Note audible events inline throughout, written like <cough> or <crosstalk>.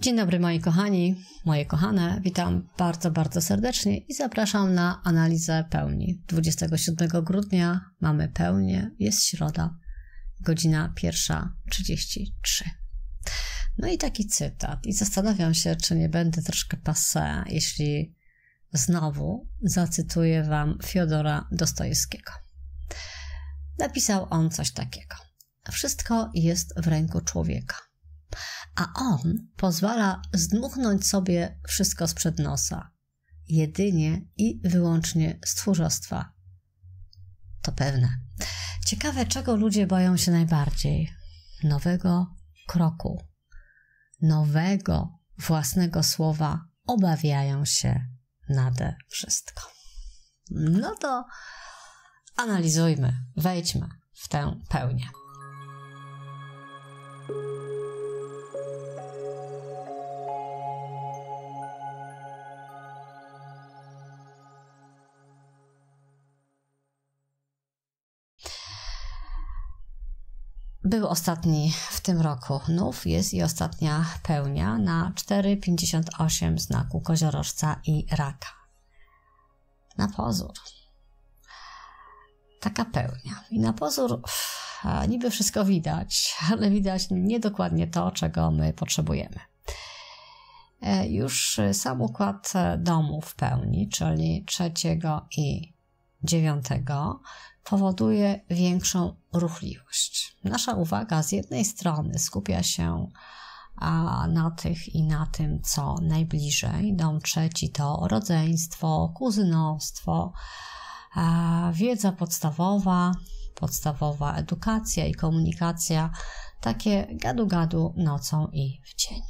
Dzień dobry moi kochani, moje kochane, witam bardzo, bardzo serdecznie i zapraszam na analizę pełni. 27 grudnia mamy pełnię, jest środa, godzina 1.33. No i taki cytat. I zastanawiam się, czy nie będę troszkę passé, jeśli znowu zacytuję Wam Fiodora Dostojewskiego. Napisał on coś takiego. Wszystko jest w ręku człowieka a on pozwala zdmuchnąć sobie wszystko sprzed nosa, jedynie i wyłącznie stwórzostwa. To pewne. Ciekawe, czego ludzie boją się najbardziej: nowego kroku, nowego własnego słowa, obawiają się nade wszystko. No to analizujmy, wejdźmy w tę pełnię. Był ostatni w tym roku nów, jest i ostatnia pełnia na 4,58 znaku koziorożca i raka. Na pozór. Taka pełnia. I na pozór niby wszystko widać, ale widać niedokładnie to, czego my potrzebujemy. E, już sam układ e, domu w pełni, czyli trzeciego i powoduje większą ruchliwość. Nasza uwaga z jednej strony skupia się na tych i na tym, co najbliżej. Dom trzeci to rodzeństwo, kuzynostwo, wiedza podstawowa, podstawowa edukacja i komunikacja, takie gadu-gadu nocą i w dzień.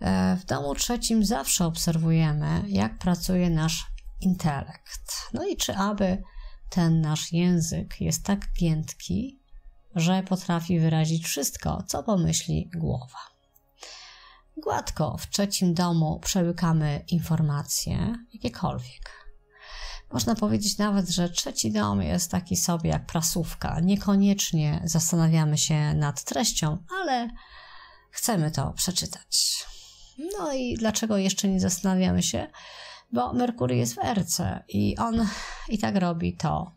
E, w domu trzecim zawsze obserwujemy, jak pracuje nasz intelekt. No i czy aby ten nasz język jest tak giętki, że potrafi wyrazić wszystko, co pomyśli głowa. Gładko w trzecim domu przełykamy informacje, jakiekolwiek. Można powiedzieć nawet, że trzeci dom jest taki sobie jak prasówka. Niekoniecznie zastanawiamy się nad treścią, ale chcemy to przeczytać. No i dlaczego jeszcze nie zastanawiamy się? bo Merkury jest w Erce i on i tak robi to,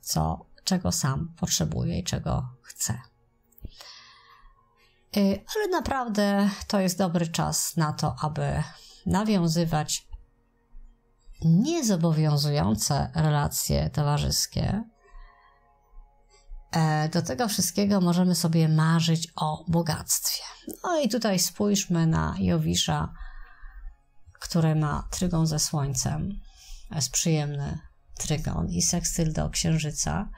co, czego sam potrzebuje i czego chce. Y, ale naprawdę to jest dobry czas na to, aby nawiązywać niezobowiązujące relacje towarzyskie. E, do tego wszystkiego możemy sobie marzyć o bogactwie. No i tutaj spójrzmy na Jowisza który ma trygon ze Słońcem, jest przyjemny trygon i sekstyl do Księżyca,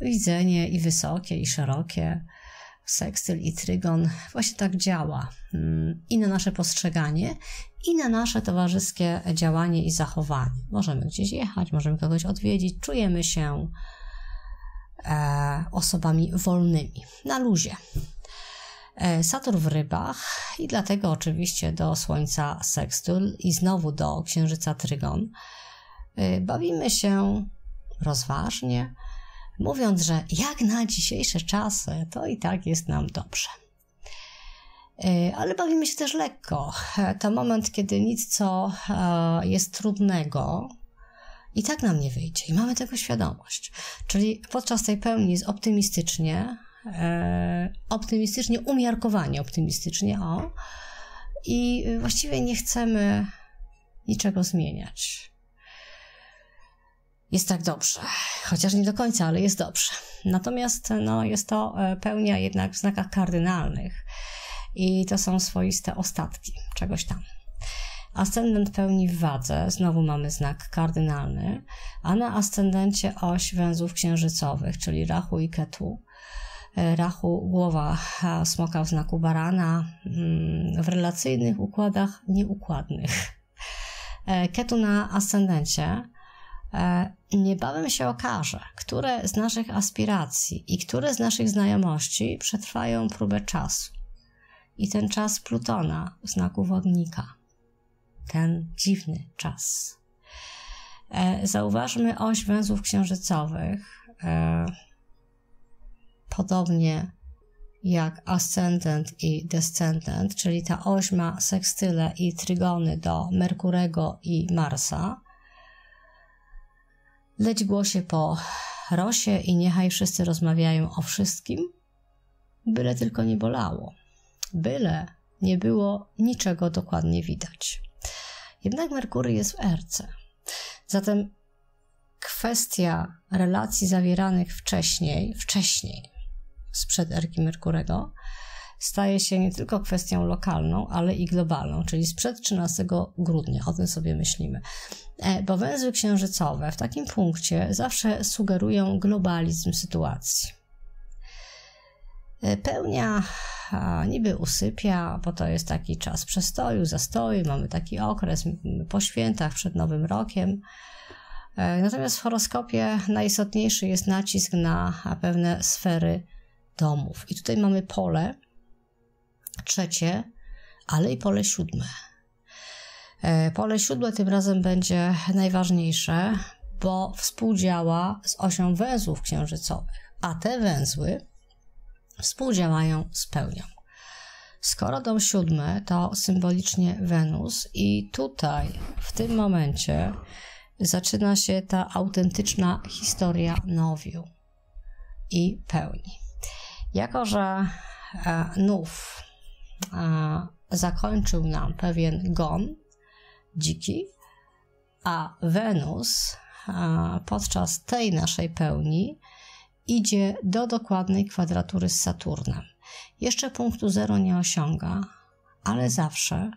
widzenie i wysokie, i szerokie, sekstyl i trygon właśnie tak działa mm, i na nasze postrzeganie, i na nasze towarzyskie działanie i zachowanie. Możemy gdzieś jechać, możemy kogoś odwiedzić, czujemy się e, osobami wolnymi, na luzie. E, Saturn w rybach i dlatego oczywiście do Słońca sextul i znowu do Księżyca trygon. E, bawimy się rozważnie, mówiąc, że jak na dzisiejsze czasy, to i tak jest nam dobrze. E, ale bawimy się też lekko. To moment, kiedy nic, co jest trudnego, i tak nam nie wyjdzie, i mamy tego świadomość. Czyli podczas tej pełni jest optymistycznie, E, optymistycznie, umiarkowanie optymistycznie, o. I właściwie nie chcemy niczego zmieniać. Jest tak dobrze, chociaż nie do końca, ale jest dobrze. Natomiast no, jest to e, pełnia jednak w znakach kardynalnych i to są swoiste ostatki czegoś tam. Ascendent pełni w wadze, znowu mamy znak kardynalny, a na ascendencie oś węzłów księżycowych, czyli Rahu i Ketu rachu głowa smoka w znaku barana mm, w relacyjnych układach nieukładnych. E, ketu na ascendencie. E, niebawem się okaże, które z naszych aspiracji i które z naszych znajomości przetrwają próbę czasu. I ten czas Plutona w znaku wodnika. Ten dziwny czas. E, zauważmy oś węzłów księżycowych podobnie jak ascendent i descendent, czyli ta ośma, sekstyle i trygony do Merkurego i Marsa. Leć głosie po rosie i niechaj wszyscy rozmawiają o wszystkim, byle tylko nie bolało, byle nie było niczego dokładnie widać. Jednak Merkury jest w erce. Zatem kwestia relacji zawieranych wcześniej, wcześniej, sprzed erki Merkurego, staje się nie tylko kwestią lokalną, ale i globalną, czyli sprzed 13 grudnia, o tym sobie myślimy. E, bo węzły księżycowe w takim punkcie zawsze sugerują globalizm sytuacji. E, pełnia niby usypia, bo to jest taki czas przestoju, zastoju, mamy taki okres po świętach, przed Nowym Rokiem. E, natomiast w horoskopie najistotniejszy jest nacisk na pewne sfery domów. I tutaj mamy pole trzecie, ale i pole siódme. E, pole siódme tym razem będzie najważniejsze, bo współdziała z osią węzłów księżycowych, a te węzły współdziałają z pełnią. Skoro dom siódmy to symbolicznie Wenus i tutaj w tym momencie zaczyna się ta autentyczna historia nowiu i pełni. Jako, że e, Nów e, zakończył nam pewien gon dziki, a Wenus e, podczas tej naszej pełni idzie do dokładnej kwadratury z Saturnem. Jeszcze punktu zero nie osiąga, ale zawsze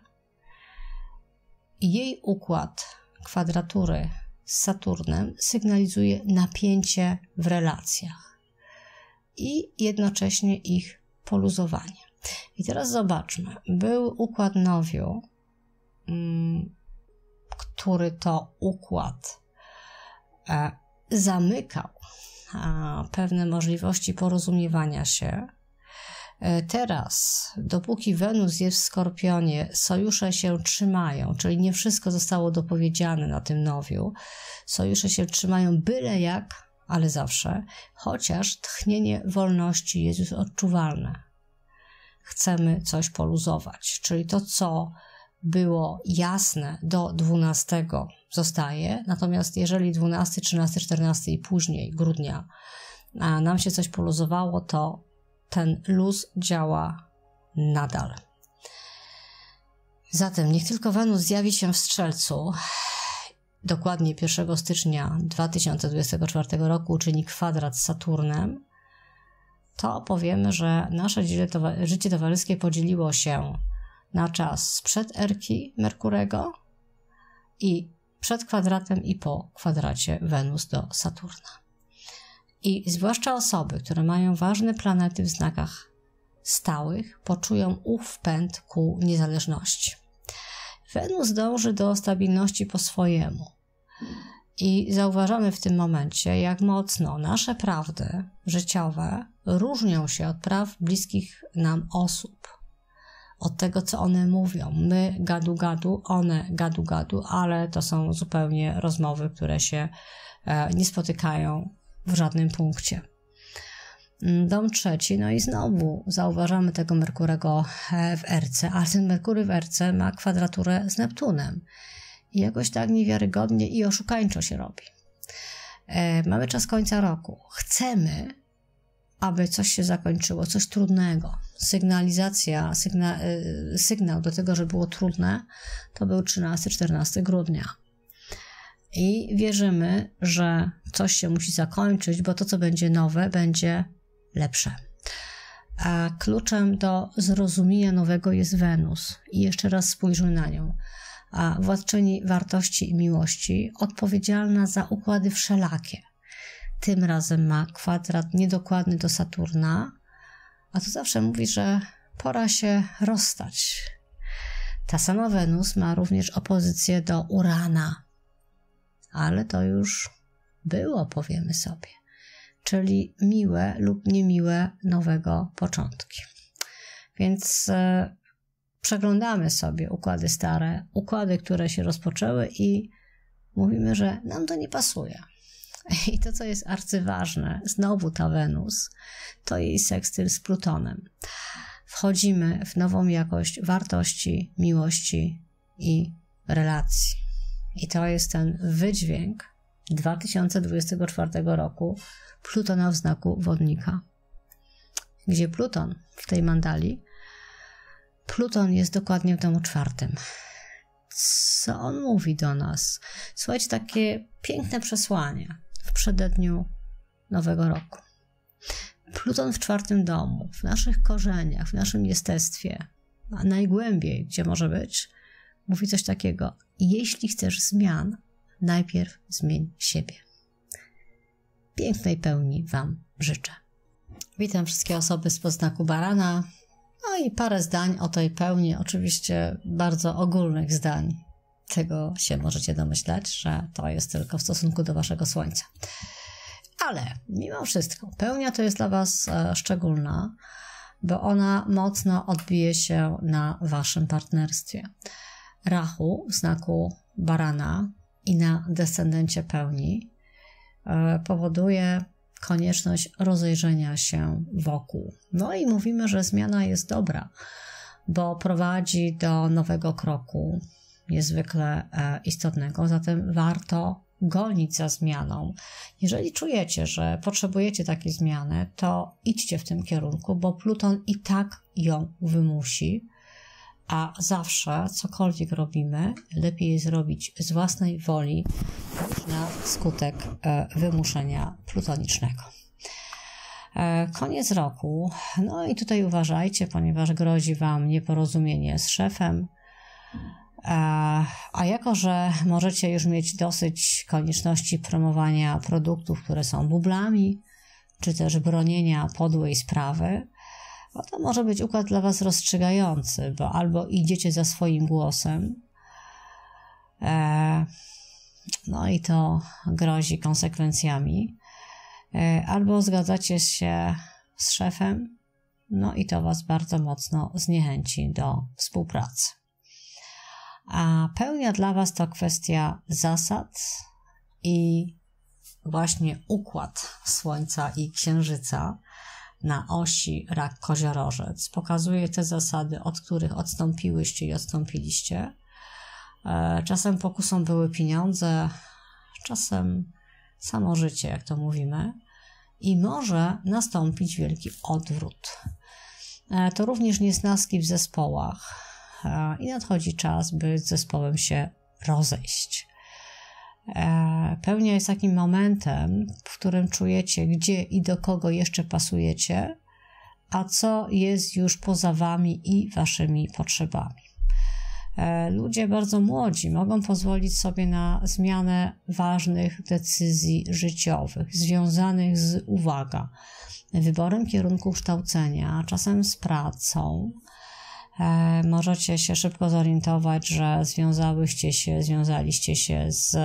jej układ kwadratury z Saturnem sygnalizuje napięcie w relacjach i jednocześnie ich poluzowanie. I teraz zobaczmy. Był układ nowiu, mm, który to układ e, zamykał pewne możliwości porozumiewania się. E, teraz, dopóki Wenus jest w Skorpionie, sojusze się trzymają, czyli nie wszystko zostało dopowiedziane na tym nowiu. Sojusze się trzymają byle jak ale zawsze, chociaż tchnienie wolności jest odczuwalne. Chcemy coś poluzować, czyli to, co było jasne do 12 zostaje, natomiast jeżeli 12, 13, 14 i później grudnia nam się coś poluzowało, to ten luz działa nadal. Zatem niech tylko Wenus zjawi się w strzelcu, dokładnie 1 stycznia 2024 roku uczyni kwadrat z Saturnem, to powiemy, że nasze życie towarzyskie podzieliło się na czas sprzed erki Merkurego i przed kwadratem i po kwadracie Wenus do Saturna. I zwłaszcza osoby, które mają ważne planety w znakach stałych, poczują ów pęd ku niezależności. Wenus dąży do stabilności po swojemu. I zauważamy w tym momencie, jak mocno nasze prawdy życiowe różnią się od praw bliskich nam osób, od tego, co one mówią. My gadu gadu, one gadu gadu, ale to są zupełnie rozmowy, które się e, nie spotykają w żadnym punkcie. Mm, dom trzeci, no i znowu zauważamy tego Merkurego e, w Erce, ale ten Merkury w Erce ma kwadraturę z Neptunem i jakoś tak niewiarygodnie i oszukańczo się robi. E, mamy czas końca roku. Chcemy, aby coś się zakończyło, coś trudnego. Sygnalizacja, sygna, e, sygnał do tego, że było trudne, to był 13-14 grudnia. I wierzymy, że coś się musi zakończyć, bo to, co będzie nowe, będzie lepsze. A kluczem do zrozumienia nowego jest Wenus. I jeszcze raz spójrzmy na nią a władczyni wartości i miłości, odpowiedzialna za układy wszelakie. Tym razem ma kwadrat niedokładny do Saturna, a to zawsze mówi, że pora się rozstać. Ta sama Wenus ma również opozycję do Urana, ale to już było, powiemy sobie, czyli miłe lub niemiłe nowego początki. Więc e, przeglądamy sobie układy stare, układy, które się rozpoczęły i mówimy, że nam to nie pasuje. I to, co jest arcyważne, znowu ta Wenus, to jej sekstyl z Plutonem. Wchodzimy w nową jakość wartości, miłości i relacji. I to jest ten wydźwięk 2024 roku Plutona w znaku wodnika, gdzie Pluton w tej mandali Pluton jest dokładnie w domu czwartym. Co on mówi do nas? Słuchajcie, takie piękne przesłanie w przededniu Nowego Roku. Pluton w czwartym domu, w naszych korzeniach, w naszym jestestwie, a najgłębiej, gdzie może być, mówi coś takiego: Jeśli chcesz zmian, najpierw zmień siebie. Pięknej pełni Wam życzę. Witam wszystkie osoby z poznaku barana. No i parę zdań o tej pełni, oczywiście bardzo ogólnych zdań. Tego się możecie domyślać, że to jest tylko w stosunku do waszego słońca. Ale mimo wszystko, pełnia to jest dla was e, szczególna, bo ona mocno odbije się na waszym partnerstwie. Rachu w znaku barana i na descendencie pełni e, powoduje konieczność rozejrzenia się wokół. No i mówimy, że zmiana jest dobra, bo prowadzi do nowego kroku, niezwykle e, istotnego, zatem warto gonić za zmianą. Jeżeli czujecie, że potrzebujecie takiej zmiany, to idźcie w tym kierunku, bo Pluton i tak ją wymusi a zawsze cokolwiek robimy, lepiej jest robić z własnej woli niż na skutek e, wymuszenia plutonicznego. E, koniec roku. No i tutaj uważajcie, ponieważ grozi Wam nieporozumienie z szefem. E, a jako, że możecie już mieć dosyć konieczności promowania produktów, które są bublami, czy też bronienia podłej sprawy, a no to może być układ dla Was rozstrzygający, bo albo idziecie za swoim głosem, e, no i to grozi konsekwencjami, e, albo zgadzacie się z szefem, no i to Was bardzo mocno zniechęci do współpracy. A pełnia dla Was to kwestia zasad i właśnie układ Słońca i Księżyca na osi rak koziorożec. Pokazuje te zasady, od których odstąpiłyście i odstąpiliście. E, czasem pokusą były pieniądze, czasem samo życie, jak to mówimy, i może nastąpić wielki odwrót. E, to również niesnaski w zespołach e, i nadchodzi czas, by z zespołem się rozejść. E, Pełnia jest takim momentem, w którym czujecie, gdzie i do kogo jeszcze pasujecie, a co jest już poza wami i waszymi potrzebami. E, ludzie bardzo młodzi mogą pozwolić sobie na zmianę ważnych decyzji życiowych, związanych z uwaga, wyborem kierunku kształcenia, czasem z pracą, E, możecie się szybko zorientować, że związałyście się, związaliście się z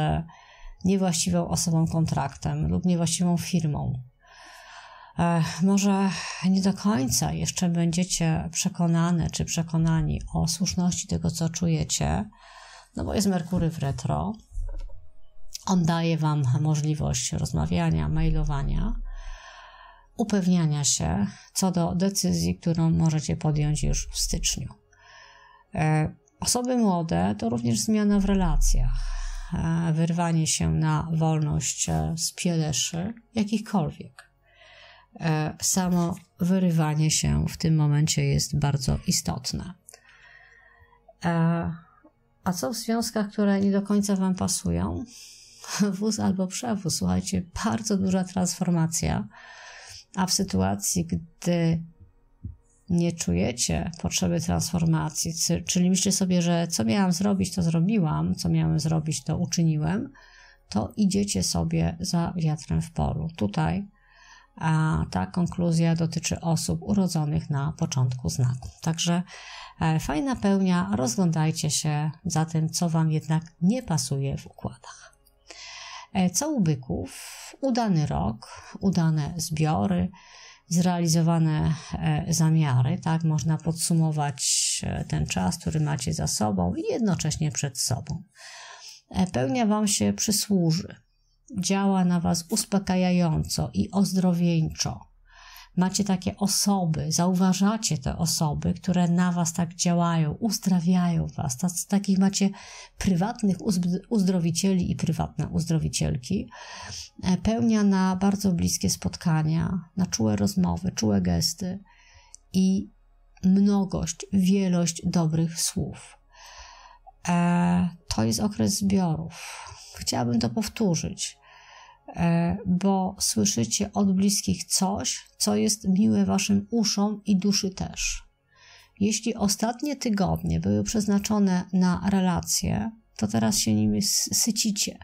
niewłaściwą osobą kontraktem lub niewłaściwą firmą. E, może nie do końca jeszcze będziecie przekonane czy przekonani o słuszności tego, co czujecie, no bo jest Merkury w retro. On daje Wam możliwość rozmawiania, mailowania, upewniania się co do decyzji, którą możecie podjąć już w styczniu. E, osoby młode to również zmiana w relacjach, e, wyrwanie się na wolność e, z pieleszy jakichkolwiek. Samo wyrywanie się w tym momencie jest bardzo istotne. A co w związkach, które nie do końca Wam pasują? <laughs> Wóz albo przewóz. Słuchajcie, bardzo duża transformacja a w sytuacji, gdy nie czujecie potrzeby transformacji, czyli myślicie sobie, że co miałam zrobić, to zrobiłam, co miałem zrobić, to uczyniłem, to idziecie sobie za wiatrem w polu. Tutaj a ta konkluzja dotyczy osób urodzonych na początku znaku. Także e, fajna pełnia, rozglądajcie się za tym, co Wam jednak nie pasuje w układach. E, co u byków? Udany rok, udane zbiory, zrealizowane e, zamiary, tak? Można podsumować e, ten czas, który macie za sobą i jednocześnie przed sobą. Pełnia Wam się przysłuży, działa na Was uspokajająco i ozdrowieńczo macie takie osoby, zauważacie te osoby, które na was tak działają, uzdrawiają was. Tacy, takich macie prywatnych uzdrowicieli i prywatne uzdrowicielki. E, pełnia na bardzo bliskie spotkania, na czułe rozmowy, czułe gesty i mnogość, wielość dobrych słów. E, to jest okres zbiorów. Chciałabym to powtórzyć. E, bo słyszycie od bliskich coś, co jest miłe waszym uszom i duszy też. Jeśli ostatnie tygodnie były przeznaczone na relacje, to teraz się nimi sycicie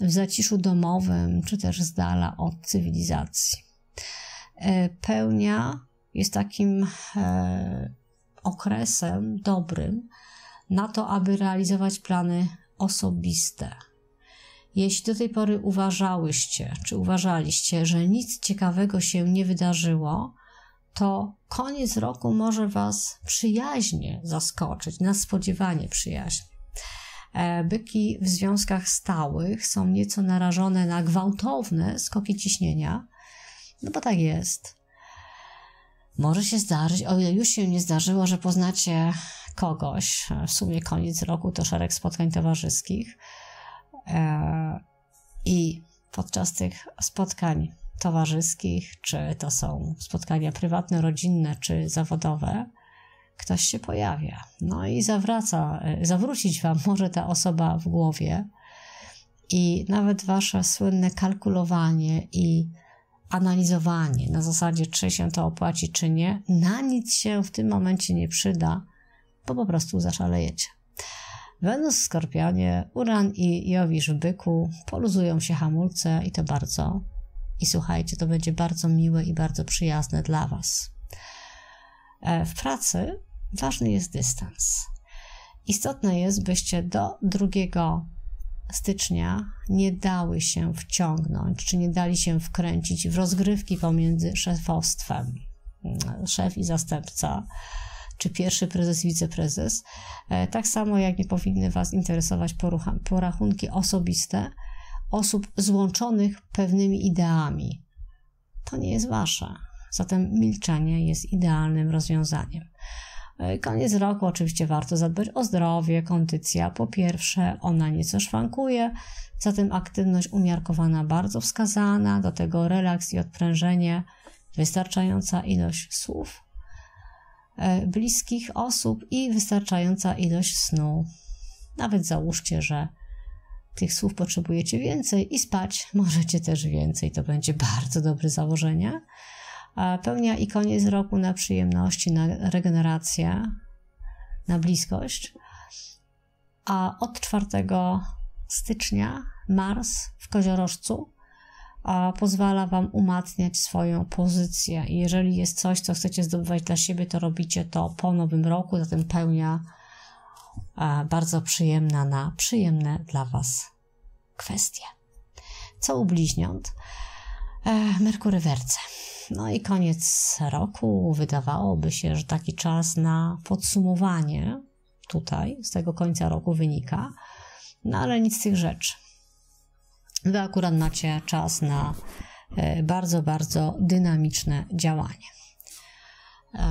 w zaciszu domowym czy też z dala od cywilizacji. E, pełnia jest takim e, okresem dobrym na to, aby realizować plany osobiste jeśli do tej pory uważałyście, czy uważaliście, że nic ciekawego się nie wydarzyło, to koniec roku może Was przyjaźnie zaskoczyć, spodziewanie przyjaźnie. E, byki w związkach stałych są nieco narażone na gwałtowne skoki ciśnienia, no bo tak jest. Może się zdarzyć, o ile już się nie zdarzyło, że poznacie kogoś, e, w sumie koniec roku to szereg spotkań towarzyskich, E, I podczas tych spotkań towarzyskich, czy to są spotkania prywatne, rodzinne, czy zawodowe, ktoś się pojawia. No i zawraca, e, zawrócić wam <laughs> może ta osoba w głowie i nawet wasze słynne kalkulowanie i analizowanie na zasadzie, czy się to opłaci, czy nie, na nic się w tym momencie nie przyda, bo po prostu zaszalejecie. Wenus w Skorpionie, Uran i Jowisz w Byku poluzują się hamulce i to bardzo. I słuchajcie, to będzie bardzo miłe i bardzo przyjazne dla Was. E, w pracy ważny jest dystans. Istotne jest, byście do 2 stycznia nie dały się wciągnąć, czy nie dali się wkręcić w rozgrywki pomiędzy szefostwem, mm, szef i zastępca czy pierwszy prezes, wiceprezes. E, tak samo jak nie powinny Was interesować porachunki osobiste osób złączonych pewnymi ideami. To nie jest Wasze. Zatem milczenie jest idealnym rozwiązaniem. E, koniec roku oczywiście warto zadbać o zdrowie, kondycja. Po pierwsze, ona nieco szwankuje, zatem aktywność umiarkowana bardzo wskazana, do tego relaks i odprężenie, wystarczająca ilość słów, E, bliskich osób i wystarczająca ilość snu. Nawet załóżcie, że tych słów potrzebujecie więcej i spać <laughs> możecie też więcej. To będzie bardzo dobre założenie. Pełnia i koniec roku na przyjemności, na regenerację, na bliskość. A od 4 stycznia Mars w koziorożcu a pozwala Wam umacniać swoją pozycję. I jeżeli jest coś, co chcecie zdobywać dla siebie, to robicie to po nowym roku, zatem pełnia e, bardzo przyjemna na przyjemne dla Was kwestie. Co u bliźniąt? E, Merkury Werce. No i koniec roku. Wydawałoby się, że taki czas na podsumowanie tutaj z tego końca roku wynika, no ale nic z tych rzeczy. Wy akurat macie czas na e, bardzo, bardzo dynamiczne działanie. E,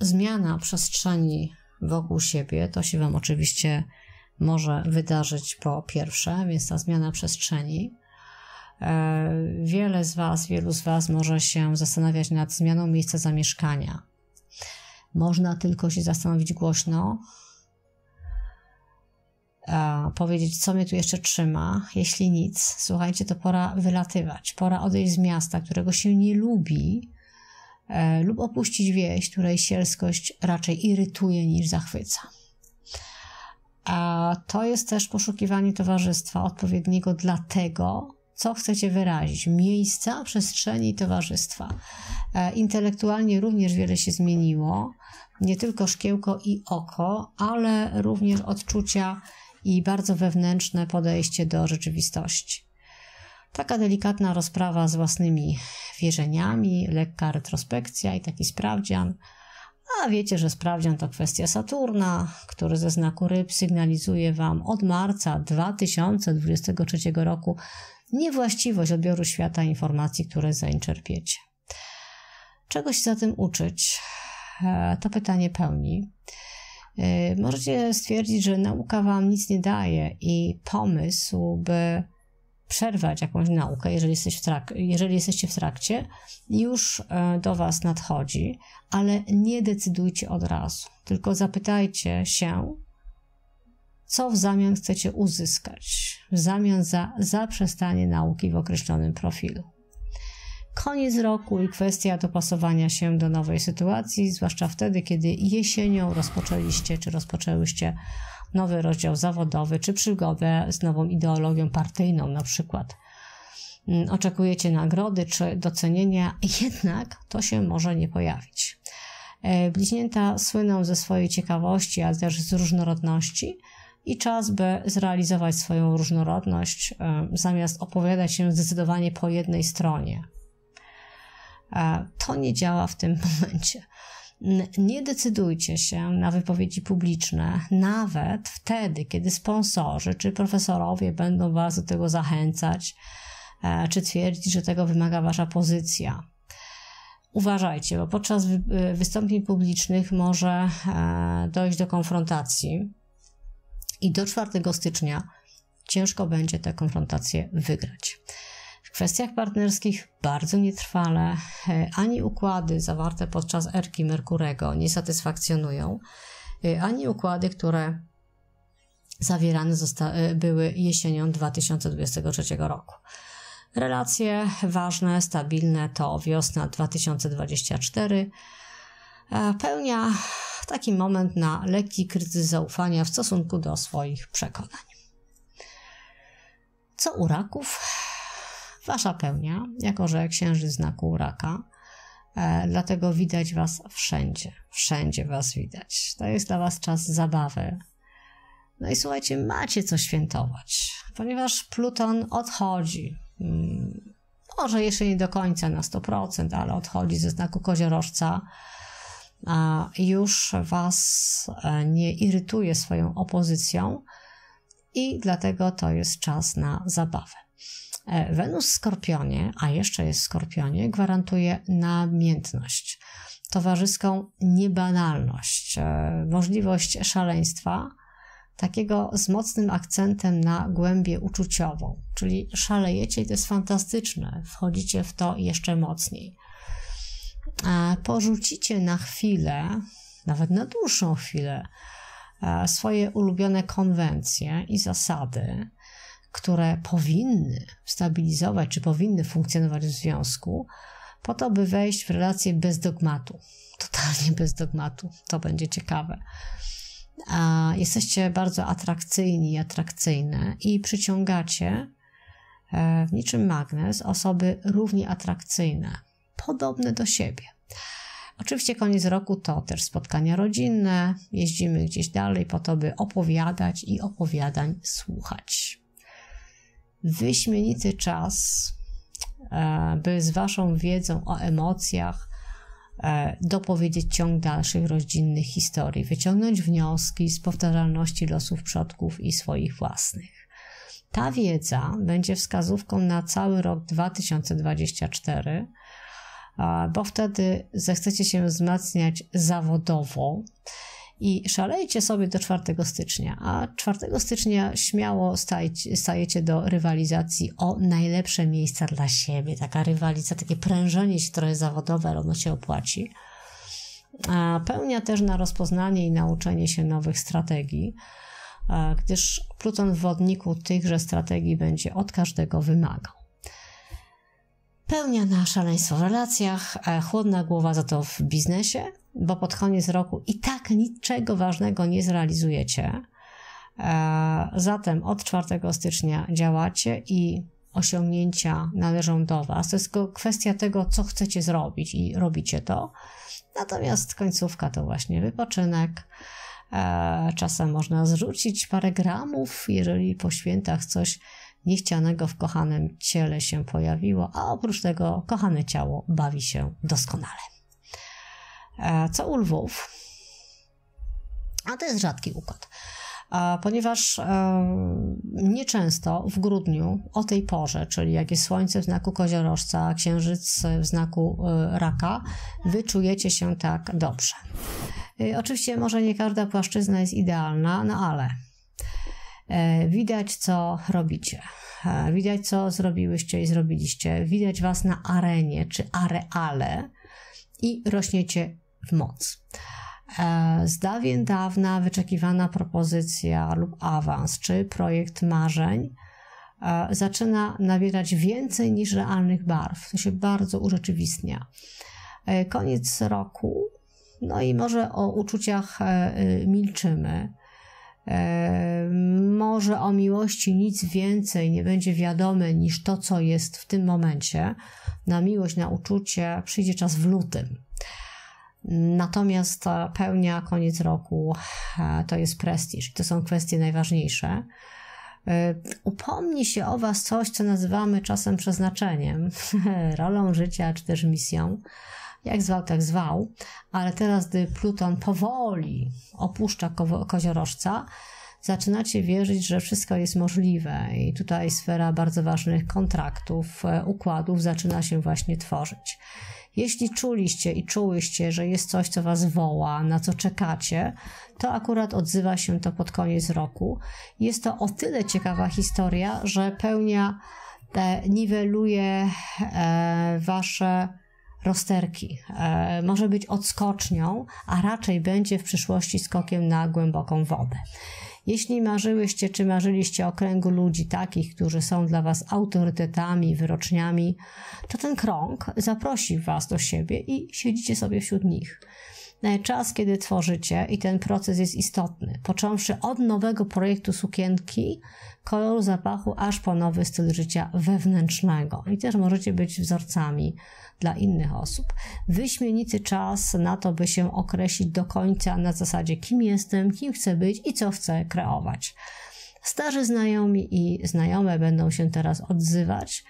zmiana przestrzeni wokół siebie to się Wam oczywiście może wydarzyć po pierwsze, więc ta zmiana przestrzeni. E, wiele z Was, wielu z Was może się zastanawiać nad zmianą miejsca zamieszkania. Można tylko się zastanowić głośno, E, powiedzieć, co mnie tu jeszcze trzyma. Jeśli nic, słuchajcie, to pora wylatywać, pora odejść z miasta, którego się nie lubi, e, lub opuścić wieś, której sielskość raczej irytuje niż zachwyca. A e, to jest też poszukiwanie towarzystwa odpowiedniego dla tego, co chcecie wyrazić. Miejsca, przestrzeni towarzystwa. E, intelektualnie również wiele się zmieniło. Nie tylko szkiełko i oko, ale również odczucia i bardzo wewnętrzne podejście do rzeczywistości. Taka delikatna rozprawa z własnymi wierzeniami, lekka retrospekcja i taki sprawdzian. A wiecie, że sprawdzian to kwestia Saturna, który ze znaku ryb sygnalizuje Wam od marca 2023 roku niewłaściwość odbioru świata informacji, które zeń czerpiecie. Czegoś zatem uczyć? E, to pytanie pełni. Y, możecie stwierdzić, że nauka wam nic nie daje i pomysł, by przerwać jakąś naukę, jeżeli, jesteś w trak- jeżeli jesteście w trakcie, już e, do Was nadchodzi, ale nie decydujcie od razu, tylko zapytajcie się, co w zamian chcecie uzyskać w zamian za zaprzestanie nauki w określonym profilu koniec roku i kwestia dopasowania się do nowej sytuacji, zwłaszcza wtedy, kiedy jesienią rozpoczęliście czy rozpoczęłyście nowy rozdział zawodowy czy przygodę z nową ideologią partyjną na przykład. Mm, oczekujecie nagrody czy docenienia, jednak to się może nie pojawić. E, bliźnięta słyną ze swojej ciekawości, a też z różnorodności i czas, by zrealizować swoją różnorodność, e, zamiast opowiadać się zdecydowanie po jednej stronie. To nie działa w tym <laughs> momencie. Nie decydujcie się na wypowiedzi publiczne, nawet wtedy, kiedy sponsorzy czy profesorowie będą Was do tego zachęcać, e, czy twierdzić, że tego wymaga Wasza pozycja. Uważajcie, bo podczas e, wystąpień publicznych może e, dojść do konfrontacji i do 4 stycznia ciężko będzie tę konfrontację wygrać. W kwestiach partnerskich bardzo nietrwale e, ani układy zawarte podczas erki Merkurego nie satysfakcjonują, e, ani układy, które zawierane e, były jesienią 2023 roku. Relacje ważne, stabilne to wiosna 2024. Pełnia taki moment na lekki kryzys zaufania w stosunku do swoich przekonań. Co u raków? Wasza pełnia, jako że księżyc znaku raka, e, dlatego widać Was wszędzie. Wszędzie Was widać. To jest dla Was czas zabawy. No i słuchajcie, macie co świętować, ponieważ Pluton odchodzi. Mm, może jeszcze nie do końca na 100%, ale odchodzi ze znaku koziorożca. A już Was e, nie irytuje swoją opozycją i dlatego to jest czas na zabawę. E, Wenus w Skorpionie, a jeszcze jest w Skorpionie, gwarantuje namiętność, towarzyską niebanalność, e, możliwość szaleństwa, takiego z mocnym akcentem na głębię uczuciową. Czyli szalejecie i to jest fantastyczne, wchodzicie w to jeszcze mocniej. E, porzucicie na chwilę, nawet na dłuższą chwilę, swoje ulubione konwencje i zasady które powinny stabilizować czy powinny funkcjonować w związku, po to, by wejść w relację bez dogmatu. <laughs> Totalnie bez dogmatu. To będzie ciekawe. A jesteście bardzo atrakcyjni i atrakcyjne i przyciągacie e, w niczym magnes osoby równie atrakcyjne, podobne do siebie. Oczywiście koniec roku to też spotkania rodzinne, jeździmy gdzieś dalej po to, by opowiadać i opowiadań słuchać wyśmienity czas, e, by z Waszą wiedzą o emocjach e, dopowiedzieć ciąg dalszych rodzinnych historii, wyciągnąć wnioski z powtarzalności losów przodków i swoich własnych. Ta wiedza będzie wskazówką na cały rok 2024, bo wtedy zechcecie się wzmacniać zawodowo i szalejcie sobie do 4 stycznia, a 4 stycznia śmiało stajecie, stajecie do rywalizacji o najlepsze miejsca dla siebie. Taka rywalizacja, takie prężenie się trochę zawodowe, ale ono się opłaci. A pełnia też na rozpoznanie i nauczenie się nowych strategii, gdyż Pluton w wodniku tychże strategii będzie od każdego wymagał pełnia na szaleństwo w relacjach, chłodna głowa za to w biznesie, bo pod koniec roku i tak niczego ważnego nie zrealizujecie. E, zatem od 4 stycznia działacie i osiągnięcia należą do Was. To jest tylko kwestia tego, co chcecie zrobić i robicie to. Natomiast końcówka to właśnie wypoczynek. E, czasem można zrzucić parę gramów, jeżeli po świętach coś niechcianego w kochanym ciele się pojawiło, a oprócz tego kochane ciało bawi się doskonale. E, co u lwów. A to jest rzadki układ, e, ponieważ e, nieczęsto w grudniu o tej porze, czyli jak jest słońce w znaku koziorożca, księżyc w znaku raka, wyczujecie się tak dobrze. Oczywiście może nie każda płaszczyzna jest idealna, no ale widać co robicie. Widać, co zrobiłyście i zrobiliście. Widać Was na arenie czy areale i rośniecie w moc. E, z dawien dawna wyczekiwana propozycja lub awans czy projekt marzeń e, zaczyna nabierać więcej niż realnych barw. To się bardzo urzeczywistnia. E, koniec roku, no i może o uczuciach milczymy. Może o miłości nic więcej nie będzie wiadome niż to, co jest w tym momencie. Na miłość, na uczucie przyjdzie czas w lutym. Natomiast e, pełnia koniec roku e, to jest prestiż to są kwestie najważniejsze. E, upomni się o Was coś, co nazywamy czasem przeznaczeniem, <laughs> rolą życia czy też misją. Jak zwał, tak zwał, ale teraz, gdy Pluton powoli opuszcza ko koziorożca, zaczynacie wierzyć, że wszystko jest możliwe, i tutaj sfera bardzo ważnych kontraktów, układów zaczyna się właśnie tworzyć. Jeśli czuliście i czułyście, że jest coś, co Was woła, na co czekacie, to akurat odzywa się to pod koniec roku. Jest to o tyle ciekawa historia, że pełnia e, niweluje e, Wasze rozterki. E, może być odskocznią, a raczej będzie w przyszłości skokiem na głęboką wodę. Jeśli marzyłyście, czy marzyliście o kręgu ludzi takich, którzy są dla Was autorytetami, wyroczniami, to ten krąg zaprosi Was do siebie i siedzicie sobie wśród nich czas, kiedy tworzycie i ten proces jest istotny. Począwszy od nowego projektu sukienki, koloru zapachu, aż po nowy styl życia wewnętrznego. I też możecie być wzorcami dla innych osób. Wyśmienity czas na to, by się określić do końca na zasadzie kim jestem, kim chcę być i co chcę kreować. Starzy znajomi i znajome będą się teraz odzywać,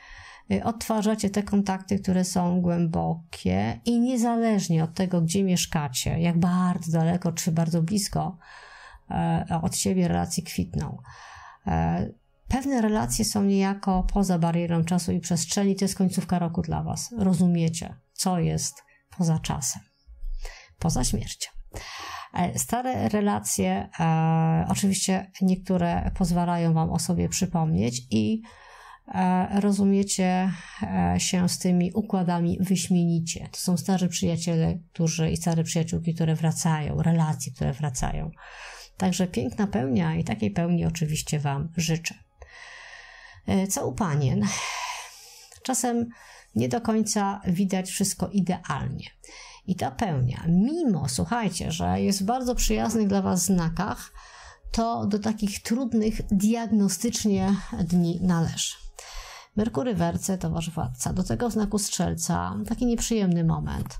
Y, odtwarzacie te kontakty, które są głębokie i niezależnie od tego, gdzie mieszkacie, jak bardzo daleko czy bardzo blisko e, od siebie relacje kwitną. E, pewne relacje są niejako poza barierą czasu i przestrzeni, to jest końcówka roku dla Was. Rozumiecie, co jest poza czasem, poza śmiercią. E, stare relacje, e, oczywiście niektóre pozwalają Wam o sobie przypomnieć i E, rozumiecie e, się z tymi układami wyśmienicie. To są starzy przyjaciele, którzy i stare przyjaciółki, które wracają, relacje, które wracają. Także piękna pełnia i takiej pełni oczywiście Wam życzę. E, co u panien? Czasem nie do końca widać wszystko idealnie. I ta pełnia, mimo, słuchajcie, że jest w bardzo przyjaznych dla Was znakach, to do takich trudnych diagnostycznie dni należy. Merkury werce, wasz władca. Do tego w znaku strzelca taki nieprzyjemny moment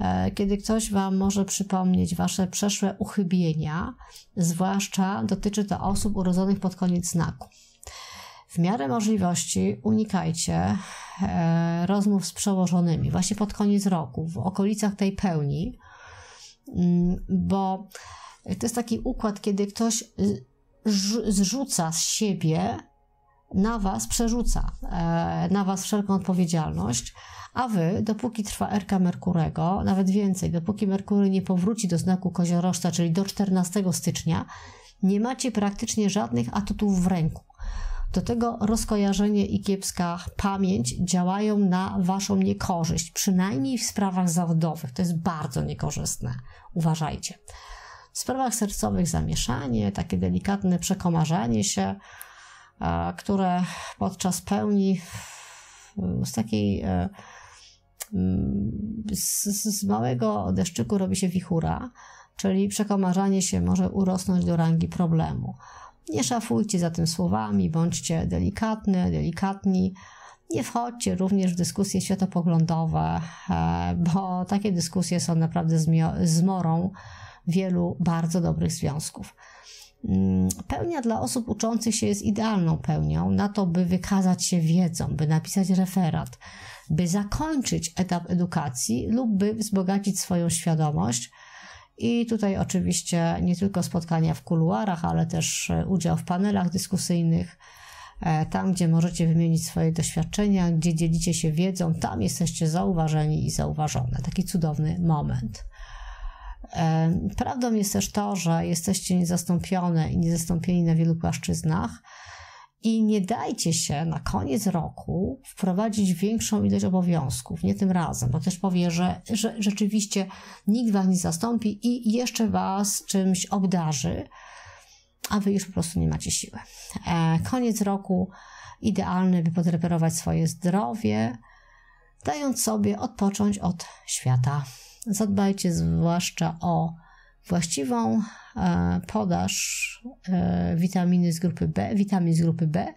e, kiedy ktoś Wam może przypomnieć Wasze przeszłe uchybienia, zwłaszcza dotyczy to osób urodzonych pod koniec znaku. W miarę możliwości unikajcie e, rozmów z przełożonymi, właśnie pod koniec roku, w okolicach tej pełni, mm, bo to jest taki układ, kiedy ktoś zrzuca z siebie na Was przerzuca, e, na Was wszelką odpowiedzialność, a Wy, dopóki trwa erka Merkurego, nawet więcej, dopóki Merkury nie powróci do znaku koziorożca, czyli do 14 stycznia, nie macie praktycznie żadnych atutów w ręku. Do tego rozkojarzenie i kiepska pamięć działają na Waszą niekorzyść, przynajmniej w sprawach zawodowych. To jest bardzo niekorzystne. Uważajcie. W sprawach sercowych zamieszanie, takie delikatne przekomarzanie się, które podczas pełni z takiej e, mm, z, z, małego deszczyku robi się wichura, czyli przekomarzanie się może urosnąć do rangi problemu. Nie szafujcie za tym słowami, bądźcie delikatni, delikatni. Nie wchodźcie również w dyskusje światopoglądowe, e, bo takie dyskusje są naprawdę zmorą wielu bardzo dobrych związków. Mm. Pełnia dla osób uczących się jest idealną pełnią na to, by wykazać się wiedzą, by napisać referat, by zakończyć etap edukacji lub by wzbogacić swoją świadomość. I tutaj oczywiście nie tylko spotkania w kuluarach, ale też e, udział w panelach dyskusyjnych, e, tam gdzie możecie wymienić swoje doświadczenia, gdzie dzielicie się wiedzą, tam jesteście zauważeni i zauważone. Taki cudowny moment. Prawdą jest też to, że jesteście niezastąpione i niezastąpieni na wielu płaszczyznach i nie dajcie się na koniec roku wprowadzić większą ilość obowiązków, nie tym razem, bo też powie, że, że rzeczywiście nikt Was nie zastąpi i jeszcze Was czymś obdarzy, a Wy już po prostu nie macie siły. E, koniec roku idealny, by podreperować swoje zdrowie, dając sobie odpocząć od świata Zadbajcie zwłaszcza o właściwą e, podaż e, witaminy z grupy B, witamin z grupy B,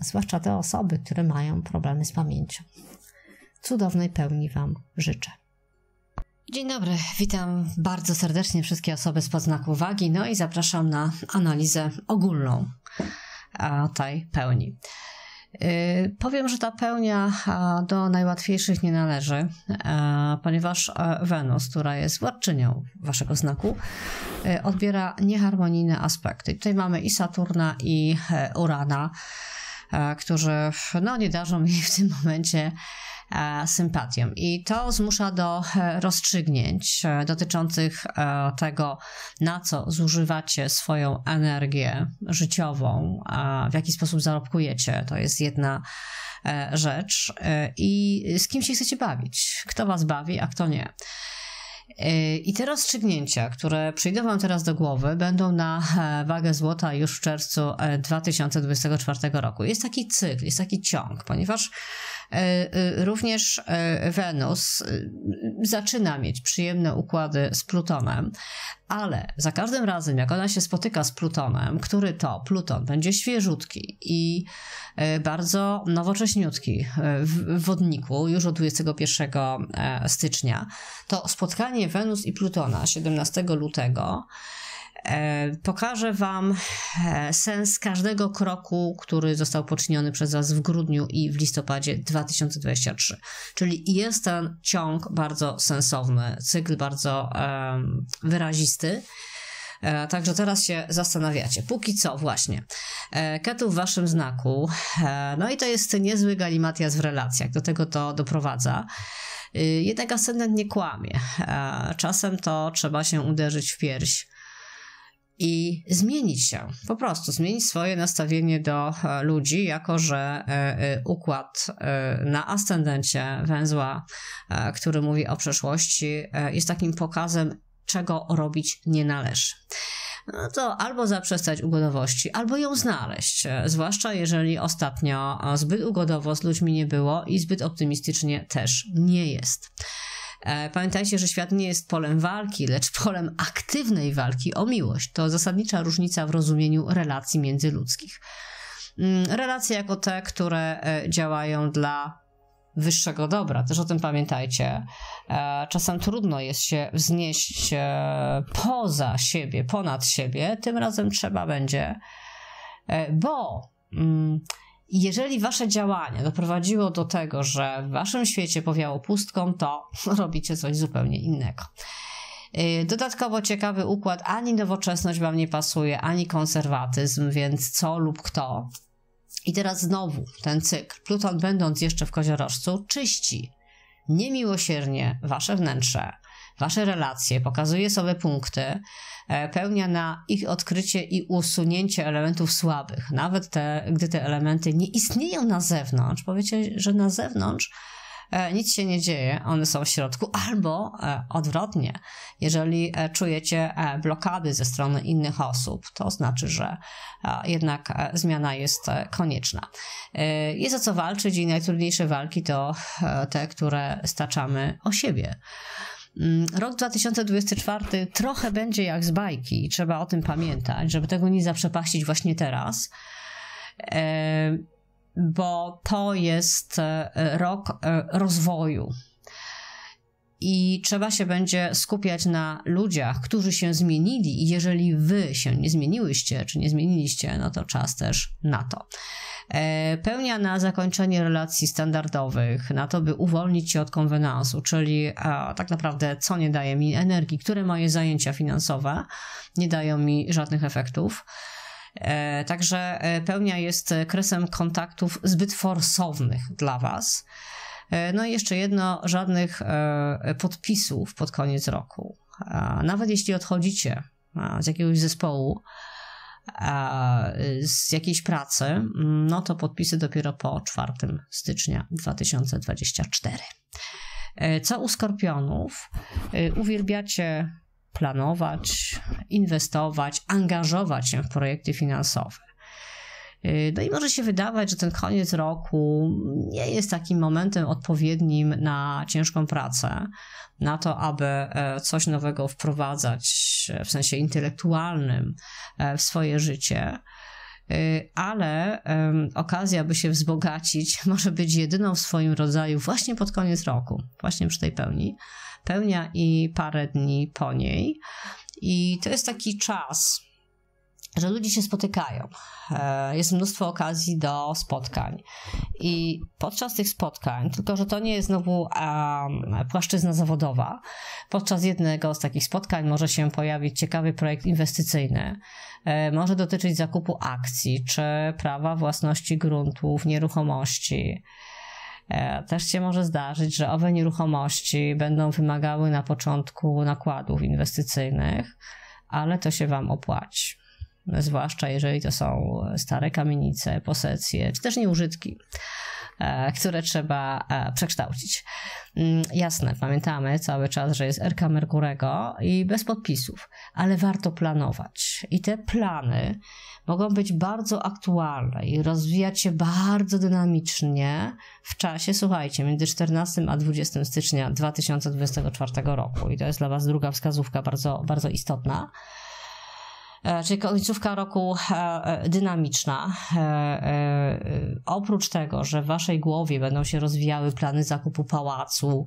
zwłaszcza te osoby, które mają problemy z pamięcią. Cudownej pełni Wam życzę. Dzień dobry, witam bardzo serdecznie wszystkie osoby z podznaku uwagi, no i zapraszam na analizę ogólną e, tej pełni. Y, powiem, że ta pełnia do najłatwiejszych nie należy, ponieważ e, Wenus, która jest władczynią waszego znaku, y, odbiera nieharmonijne aspekty. Tutaj mamy i Saturna, i e, Urana, e, którzy no, nie darzą jej w tym momencie E, sympatią. I to zmusza do e, rozstrzygnięć e, dotyczących tego, na co zużywacie swoją energię życiową, w jaki sposób zarobkujecie. To jest jedna rzecz. I z kim się chcecie bawić, kto was bawi, a kto nie. I te rozstrzygnięcia, które przyjdą Wam teraz do głowy, będą na wagę złota już w czerwcu 2024 roku. Jest taki cykl, jest taki ciąg, ponieważ E, e, również e, Wenus zaczyna mieć przyjemne układy z Plutonem, ale za każdym razem, jak ona się spotyka z Plutonem, który to Pluton będzie świeżutki i bardzo nowocześniutki w wodniku już od 21 stycznia, to spotkanie Wenus i Plutona 17 lutego E, pokażę Wam e, sens każdego kroku, który został poczyniony przez Was w grudniu i w listopadzie 2023. Czyli jest ten ciąg bardzo sensowny, cykl bardzo wyrazisty. E, także teraz się zastanawiacie. Póki co, właśnie. Ketu w waszym znaku. No i to jest niezły galimatias w relacjach. Do tego to doprowadza. Jednak ascendent nie kłamie. Czasem to trzeba się uderzyć w pierś i zmienić się, po prostu zmienić swoje nastawienie do e, ludzi, jako że e, e, układ na ascendencie węzła, który mówi o przeszłości, jest takim pokazem, czego robić nie należy no to albo zaprzestać ugodowości, albo ją znaleźć. Zwłaszcza jeżeli ostatnio zbyt ugodowo z ludźmi nie było i zbyt optymistycznie też nie jest. E, pamiętajcie, że świat nie jest polem walki, lecz polem aktywnej walki o miłość. To zasadnicza różnica w rozumieniu relacji międzyludzkich. Mm, relacje jako te, które e, działają dla wyższego dobra. Też o tym pamiętajcie. E, czasem trudno jest się wznieść poza siebie, ponad siebie. Tym razem trzeba będzie, bo mm, jeżeli wasze działanie doprowadziło do tego, że w waszym świecie powiało pustką, to <laughs> robicie coś zupełnie innego. Y, dodatkowo ciekawy układ, ani nowoczesność wam nie pasuje, ani konserwatyzm, więc co lub kto. I teraz znowu ten cykl. Pluton, będąc jeszcze w koziorożcu, czyści niemiłosiernie wasze wnętrze wasze relacje, pokazuje sobie punkty, e, pełnia na ich odkrycie i usunięcie elementów słabych. Nawet te, gdy te elementy nie istnieją na zewnątrz, powiecie, że na zewnątrz e, nic się nie dzieje, one są w środku, albo e, odwrotnie, jeżeli czujecie blokady ze strony innych osób, to znaczy, że jednak zmiana jest konieczna. Jest o co walczyć i najtrudniejsze walki to te, które staczamy o siebie. Mm, rok 2024 trochę będzie jak z bajki i trzeba o tym pamiętać, żeby tego nie zaprzepaścić właśnie teraz, e, bo to jest e, rok e, rozwoju. I trzeba się będzie skupiać na ludziach, którzy się zmienili, i jeżeli wy się nie zmieniłyście, czy nie zmieniliście, no to czas też na to. E, pełnia na zakończenie relacji standardowych, na to, by uwolnić się od konwenansu, czyli a, tak naprawdę co nie daje mi energii, które moje zajęcia finansowe nie dają mi żadnych efektów. E, także e, pełnia jest kresem kontaktów zbyt forsownych dla Was. No i jeszcze jedno, żadnych podpisów pod koniec roku. Nawet jeśli odchodzicie z jakiegoś zespołu, Y, z jakiejś pracy, mm, no to podpisy dopiero po 4 stycznia 2024. E, co u skorpionów? E, uwielbiacie planować, inwestować, angażować się w projekty finansowe. Y, no i może się wydawać, że ten koniec roku nie jest takim momentem odpowiednim na ciężką pracę, na to, aby e, coś nowego wprowadzać e, w sensie intelektualnym e, w swoje życie y, ale um, okazja, by się wzbogacić, <laughs> może być jedyną w swoim rodzaju właśnie pod koniec roku, właśnie przy tej pełni. Pełnia i parę dni po niej. I to jest taki czas, że ludzie się spotykają. E, jest mnóstwo okazji do spotkań. I podczas tych spotkań, tylko że to nie jest znowu um, płaszczyzna zawodowa, podczas jednego z takich spotkań może się pojawić ciekawy projekt inwestycyjny. E, może dotyczyć zakupu akcji czy prawa własności gruntów, nieruchomości. E, też się może zdarzyć, że owe nieruchomości będą wymagały na początku nakładów inwestycyjnych, ale to się Wam opłaci zwłaszcza jeżeli to są stare kamienice, posesje, czy też nieużytki, e, które trzeba e, przekształcić. Mm, jasne, pamiętamy cały czas, że jest erka Merkurego i bez podpisów, ale warto planować. I te plany mogą być bardzo aktualne i rozwijać się bardzo dynamicznie w czasie, słuchajcie, między 14 a 20 stycznia 2024 roku. I to jest dla Was druga wskazówka bardzo, bardzo istotna E, czyli końcówka roku e, e, dynamiczna. Oprócz tego, że w waszej głowie będą się rozwijały plany zakupu pałacu,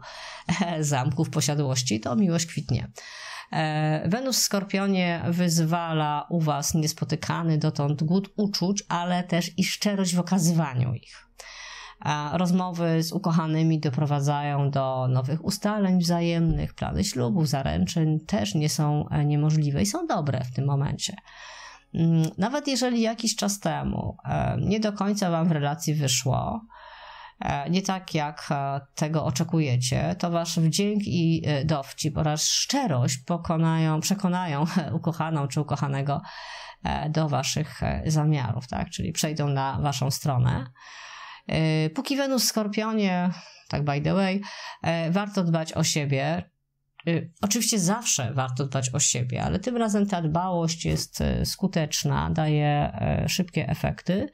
zamków, posiadłości, to miłość kwitnie. Wenus w Skorpionie wyzwala u was niespotykany dotąd głód uczuć, ale też i szczerość w okazywaniu ich. Rozmowy z ukochanymi doprowadzają do nowych ustaleń wzajemnych, plany ślubów, zaręczeń też nie są e, niemożliwe i są dobre w tym momencie. Mm, nawet jeżeli jakiś czas temu e, nie do końca Wam w relacji wyszło, e, nie tak jak tego oczekujecie, to wasz wdzięk i dowcip oraz szczerość pokonają, przekonają <laughs> ukochaną czy ukochanego do waszych zamiarów, tak? Czyli przejdą na waszą stronę. E, póki Wenus w Skorpionie, tak by the way, e, warto dbać o siebie. E, oczywiście zawsze warto dbać o siebie, ale tym razem ta dbałość jest skuteczna, daje szybkie efekty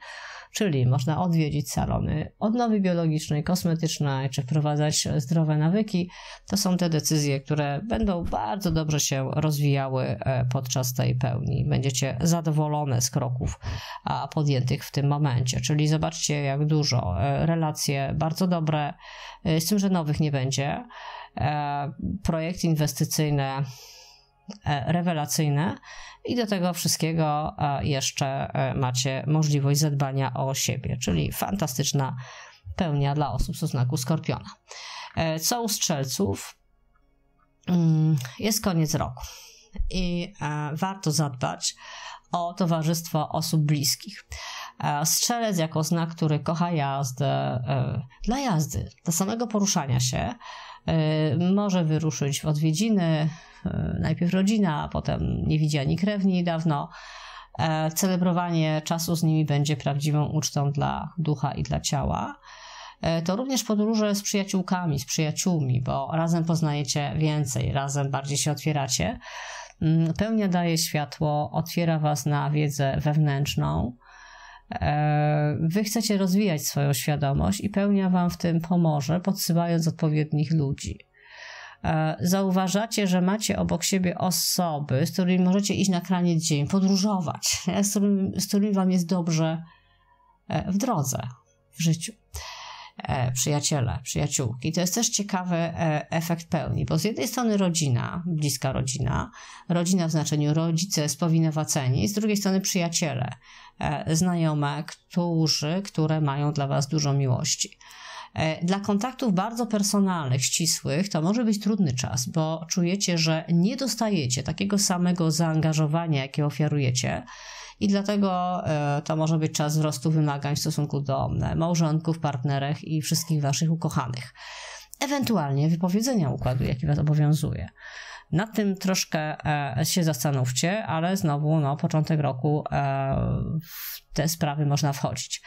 czyli można odwiedzić salony odnowy biologicznej, kosmetycznej, czy wprowadzać zdrowe nawyki. To są te decyzje, które będą bardzo dobrze się rozwijały e, podczas tej pełni. Będziecie zadowolone z kroków podjętych w tym momencie, czyli zobaczcie, jak dużo e, relacje bardzo dobre, z e, tym, że nowych nie będzie. Projekty inwestycyjne rewelacyjne i do tego wszystkiego e, jeszcze e, macie możliwość zadbania o siebie, czyli fantastyczna pełnia dla osób o znaku skorpiona. E, co u strzelców? Mm, jest koniec roku i warto zadbać o towarzystwo osób bliskich. Strzelec jako znak, który kocha jazdę, dla jazdy, dla samego poruszania się, może wyruszyć w odwiedziny, E, najpierw rodzina, a potem niewidziani krewni dawno. E, celebrowanie czasu z nimi będzie prawdziwą ucztą dla ducha i dla ciała. E, to również podróże z przyjaciółkami, z przyjaciółmi, bo razem poznajecie więcej, razem bardziej się otwieracie. Mm, pełnia daje światło, otwiera Was na wiedzę wewnętrzną. Wy chcecie rozwijać swoją świadomość i pełnia Wam w tym pomoże, podsyłając odpowiednich ludzi. E, zauważacie, że macie obok siebie osoby, z którymi możecie iść na kraniec dzień, podróżować, <laughs> z którymi, z którymi wam jest dobrze e, w drodze, w życiu. E, przyjaciele, przyjaciółki. To jest też ciekawy efekt pełni, bo z jednej strony rodzina, bliska rodzina, rodzina w znaczeniu rodzice spowinowaceni, z drugiej strony przyjaciele, znajome, którzy, które mają dla Was dużo miłości. E, dla kontaktów bardzo personalnych, ścisłych, to może być trudny czas, bo czujecie, że nie dostajecie takiego samego zaangażowania, jakie ofiarujecie. I dlatego e, to może być czas wzrostu wymagań w stosunku do małżonków, partnerek i wszystkich waszych ukochanych. Ewentualnie wypowiedzenia układu, jaki was obowiązuje. Nad tym troszkę e, się zastanówcie, ale znowu no, początek roku w te sprawy można wchodzić.